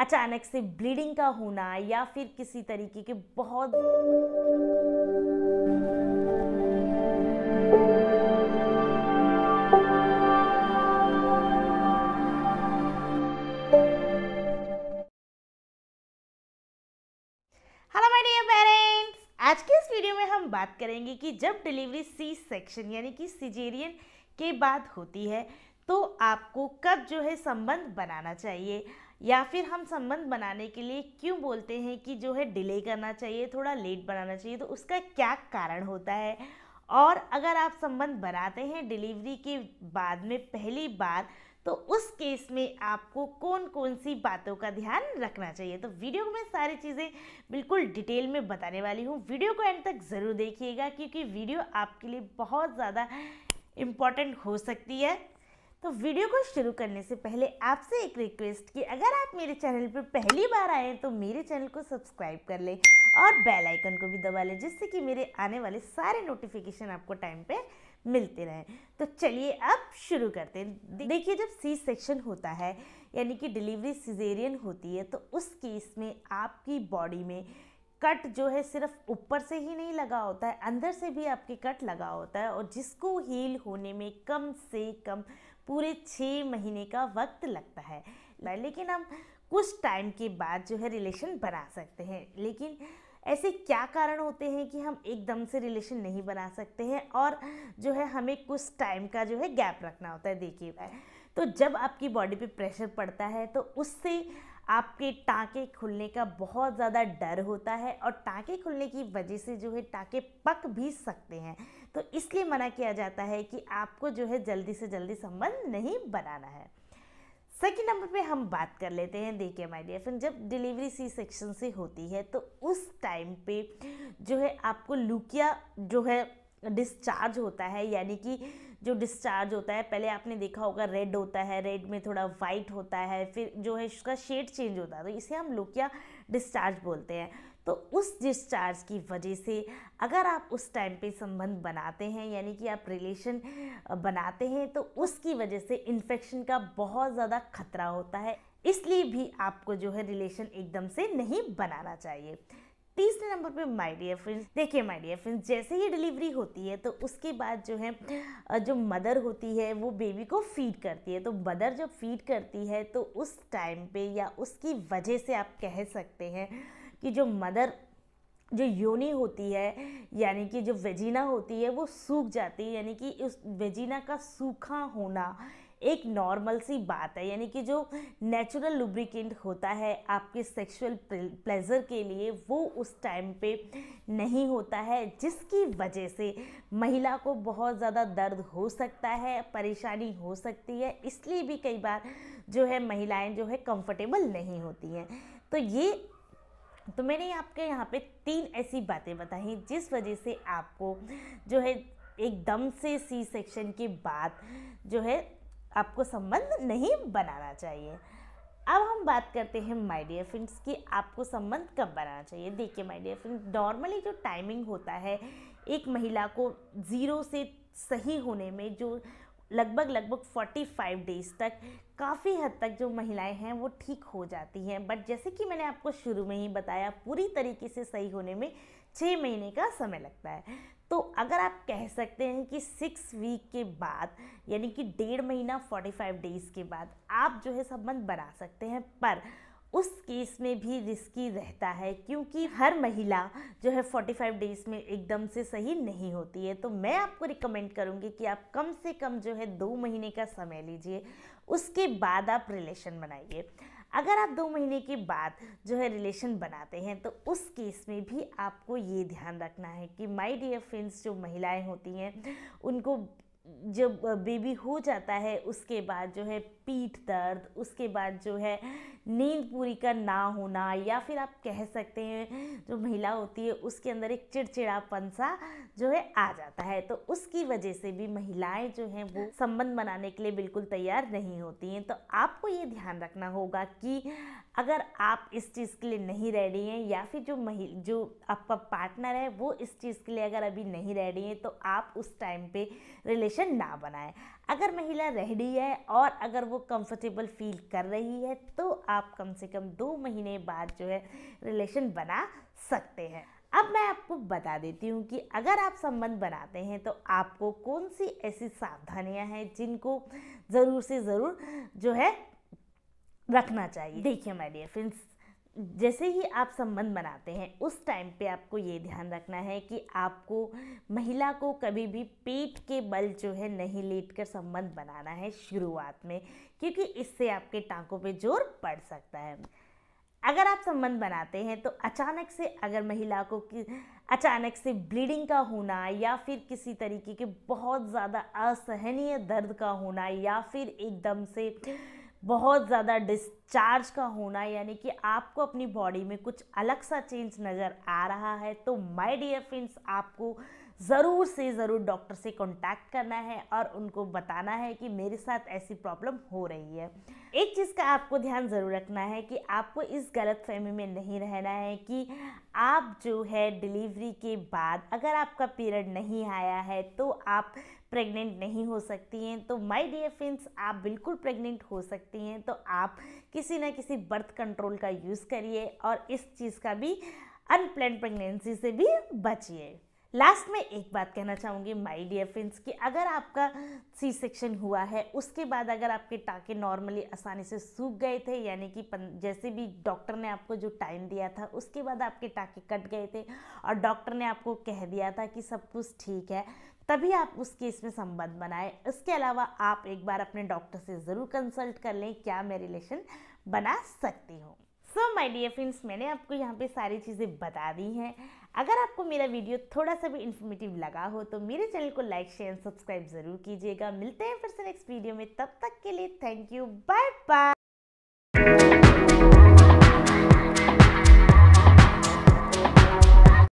अचानक से ब्लीडिंग का होना या फिर किसी तरीके के बहुत आज के इस वीडियो में हम बात करेंगे कि जब डिलीवरी सी सेक्शन यानी कि सिजेरियन के बाद होती है तो आपको कब जो है संबंध बनाना चाहिए या फिर हम संबंध बनाने के लिए क्यों बोलते हैं कि जो है डिले करना चाहिए थोड़ा लेट बनाना चाहिए तो उसका क्या कारण होता है और अगर आप संबंध बनाते हैं डिलीवरी के बाद में पहली बार तो उस केस में आपको कौन कौन सी बातों का ध्यान रखना चाहिए तो वीडियो में सारी चीज़ें बिल्कुल डिटेल में बताने वाली हूँ वीडियो को एंड तक ज़रूर देखिएगा क्योंकि वीडियो आपके लिए बहुत ज़्यादा इम्पॉर्टेंट हो सकती है तो वीडियो को शुरू करने से पहले आपसे एक रिक्वेस्ट कि अगर आप मेरे चैनल पर पहली बार आए तो मेरे चैनल को सब्सक्राइब कर लें और बेल आइकन को भी दबा लें जिससे कि मेरे आने वाले सारे नोटिफिकेशन आपको टाइम पे मिलते रहें तो चलिए अब शुरू करते हैं देखिए जब सी सेक्शन होता है यानी कि डिलीवरी सिजेरियन होती है तो उस केस में आपकी बॉडी में कट जो है सिर्फ ऊपर से ही नहीं लगा होता है अंदर से भी आपके कट लगा होता है और जिसको हील होने में कम से कम पूरे छः महीने का वक्त लगता है लेकिन हम कुछ टाइम के बाद जो है रिलेशन बना सकते हैं लेकिन ऐसे क्या कारण होते हैं कि हम एकदम से रिलेशन नहीं बना सकते हैं और जो है हमें कुछ टाइम का जो है गैप रखना होता है देखिए तो जब आपकी बॉडी पे प्रेशर पड़ता है तो उससे आपके टाँके खुलने का बहुत ज़्यादा डर होता है और टाँके खुलने की वजह से जो है टाँके पक भी सकते हैं तो इसलिए मना किया जाता है कि आपको जो है जल्दी से जल्दी संबंध नहीं बनाना है सेकेंड नंबर पे हम बात कर लेते हैं देखिए माय डियर फ्रेंड जब डिलीवरी सी सेक्शन से होती है तो उस टाइम पे जो है आपको लुकिया जो है डिस्चार्ज होता है यानी कि जो डिस्चार्ज होता है पहले आपने देखा होगा रेड होता है रेड में थोड़ा वाइट होता है फिर जो है उसका शेड चेंज होता है तो इसे हम लुकिया डिस्चार्ज बोलते हैं तो उस डिस्चार्ज की वजह से अगर आप उस टाइम पे संबंध बनाते हैं यानी कि आप रिलेशन बनाते हैं तो उसकी वजह से इन्फेक्शन का बहुत ज़्यादा खतरा होता है इसलिए भी आपको जो है रिलेशन एकदम से नहीं बनाना चाहिए तीसरे नंबर पे माय डियर फ्रेंड्स देखिए माय डियर फ्रेंड्स जैसे ही डिलीवरी होती है तो उसके बाद जो है जो मदर होती है वो बेबी को फीड करती है तो मदर जब फीड करती है तो उस टाइम पे या उसकी वजह से आप कह सकते हैं कि जो मदर जो योनी होती है यानी कि जो वेजीना होती है वो सूख जाती है यानी कि उस वेजीना का सूखा होना एक नॉर्मल सी बात है यानी कि जो नेचुरल लुब्रिकेंट होता है आपके सेक्सुअल प्लेजर के लिए वो उस टाइम पे नहीं होता है जिसकी वजह से महिला को बहुत ज़्यादा दर्द हो सकता है परेशानी हो सकती है इसलिए भी कई बार जो है महिलाएं जो है कंफर्टेबल नहीं होती हैं तो ये तो मैंने आपके यहाँ पे तीन ऐसी बातें बताई जिस वजह से आपको जो है एकदम से सी सेक्शन के बाद जो है आपको संबंध नहीं बनाना चाहिए अब हम बात करते हैं माय डियर फ्रेंड्स कि आपको संबंध कब बनाना चाहिए देखिए माय डियर फ्रेंड्स नॉर्मली जो टाइमिंग होता है एक महिला को ज़ीरो से सही होने में जो लगभग लगभग 45 डेज तक काफ़ी हद तक जो महिलाएं हैं वो ठीक हो जाती हैं बट जैसे कि मैंने आपको शुरू में ही बताया पूरी तरीके से सही होने में छः महीने का समय लगता है तो अगर आप कह सकते हैं कि सिक्स वीक के बाद यानी कि डेढ़ महीना फोर्टी फाइव डेज़ के बाद आप जो है संबंध बना सकते हैं पर उस केस में भी रिस्की रहता है क्योंकि हर महिला जो है 45 डेज़ में एकदम से सही नहीं होती है तो मैं आपको रिकमेंड करूँगी कि आप कम से कम जो है दो महीने का समय लीजिए उसके बाद आप रिलेशन बनाइए अगर आप दो महीने के बाद जो है रिलेशन बनाते हैं तो उस केस में भी आपको ये ध्यान रखना है कि माई डियर फ्रेंड्स जो महिलाएं होती हैं उनको जब बेबी हो जाता है उसके बाद जो है पीठ दर्द उसके बाद जो है नींद पूरी का ना होना या फिर आप कह सकते हैं जो महिला होती है उसके अंदर एक चिड़चिड़ापन सा जो है आ जाता है तो उसकी वजह से भी महिलाएं जो हैं वो संबंध बनाने के लिए बिल्कुल तैयार नहीं होती हैं तो आपको ये ध्यान रखना होगा कि अगर आप इस चीज़ के लिए नहीं रेडी हैं या फिर जो महि जो आपका पार्टनर है वो इस चीज़ के लिए अगर अभी नहीं रेडी हैं तो आप उस टाइम पे रिलेशन ना बनाएं अगर महिला रेडी है और अगर वो कंफर्टेबल फील कर रही है तो आप कम से कम दो महीने बाद जो है रिलेशन बना सकते हैं अब मैं आपको बता देती हूँ कि अगर आप संबंध बनाते हैं तो आपको कौन सी ऐसी सावधानियाँ हैं जिनको ज़रूर से ज़रूर जो है रखना चाहिए देखिए माय डियर फ्रेंड्स जैसे ही आप संबंध बनाते हैं उस टाइम पे आपको ये ध्यान रखना है कि आपको महिला को कभी भी पेट के बल जो है नहीं लेट कर संबंध बनाना है शुरुआत में क्योंकि इससे आपके टांकों पे जोर पड़ सकता है अगर आप संबंध बनाते हैं तो अचानक से अगर महिला को कि अचानक से ब्लीडिंग का होना या फिर किसी तरीके के बहुत ज़्यादा असहनीय दर्द का होना या फिर एकदम से बहुत ज़्यादा डिस्चार्ज का होना यानी कि आपको अपनी बॉडी में कुछ अलग सा चेंज नज़र आ रहा है तो माय डियर फ्रेंड्स आपको ज़रूर से ज़रूर डॉक्टर से कॉन्टैक्ट करना है और उनको बताना है कि मेरे साथ ऐसी प्रॉब्लम हो रही है एक चीज़ का आपको ध्यान ज़रूर रखना है कि आपको इस गलत फहमी में नहीं रहना है कि आप जो है डिलीवरी के बाद अगर आपका पीरियड नहीं आया है तो आप प्रेग्नेंट नहीं हो सकती हैं तो माय डियर फ्रेंड्स आप बिल्कुल प्रेग्नेंट हो सकती हैं तो आप किसी ना किसी बर्थ कंट्रोल का यूज़ करिए और इस चीज़ का भी अनप्लान प्रेगनेंसी से भी बचिए लास्ट में एक बात कहना चाहूँगी माय डियर फ्रेंड्स कि अगर आपका सी सेक्शन हुआ है उसके बाद अगर आपके टाँके नॉर्मली आसानी से सूख गए थे यानी कि जैसे भी डॉक्टर ने आपको जो टाइम दिया था उसके बाद आपके टाँके कट गए थे और डॉक्टर ने आपको कह दिया था कि सब कुछ ठीक है तभी आप उस केस में संबंध बनाएं इसके अलावा आप एक बार अपने डॉक्टर से ज़रूर कंसल्ट कर लें क्या मैं रिलेशन बना सकती हूँ सो माय डियर फ्रेंड्स मैंने आपको यहाँ पे सारी चीज़ें बता दी हैं अगर आपको मेरा वीडियो थोड़ा सा भी इन्फॉर्मेटिव लगा हो तो मेरे चैनल को लाइक शेयर सब्सक्राइब ज़रूर कीजिएगा मिलते हैं फिर से नेक्स्ट वीडियो में तब तक के लिए थैंक यू बाय बाय